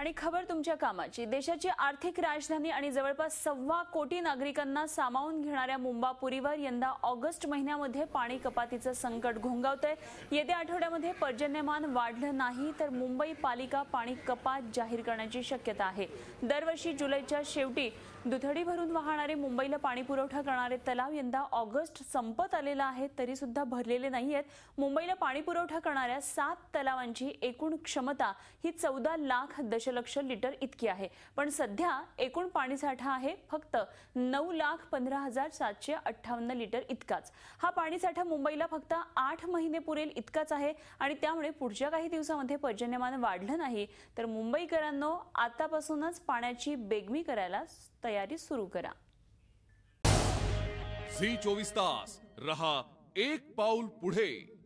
आणि खबर तुमच्या कामाची देशाची आर्थिक राजधानी आणि जवळपास सव्वा कोटी नागरिकांना सामावून घेणाऱ्या मुंबापुरीवर यंदा ऑगस्ट महिन्यामध्ये पाणी कपातीचं संकट घोंगावत आहे येत्या आठवड्यामध्ये पर्जन्यमान वाढलं नाही तर मुंबई पालिका पाणी कपात जाहीर करण्याची शक्यता आहे दरवर्षी जुलैच्या शेवटी दुथडी भरून वाहणारे मुंबईला पाणी पुरवठा करणारे तलाव यंदा ऑगस्ट संपत आलेला आहे तरी सुद्धा भरलेले नाही आहेत मुंबईला पाणी पुरवठा करणाऱ्या सात तलावांची एकूण क्षमता ही चौदा लाख दशलक्ष लिटर इतकी आहे पण सध्या एकूण पाणीसाठा आहे फक्त नऊ लाख पंधरा हजार सातशे अठ्ठावन्न लिटर इतकाच हा पाणीसाठा मुंबईला फक्त आठ महिने पुरेल इतकाच आहे आणि त्यामुळे पुढच्या काही दिवसामध्ये पर्जन्यमान वाढलं नाही तर मुंबईकरांनो आतापासूनच पाण्याची बेगमी करायला तयारी सुरू करा झी चोवीस तास रहा एक पाऊल पुढे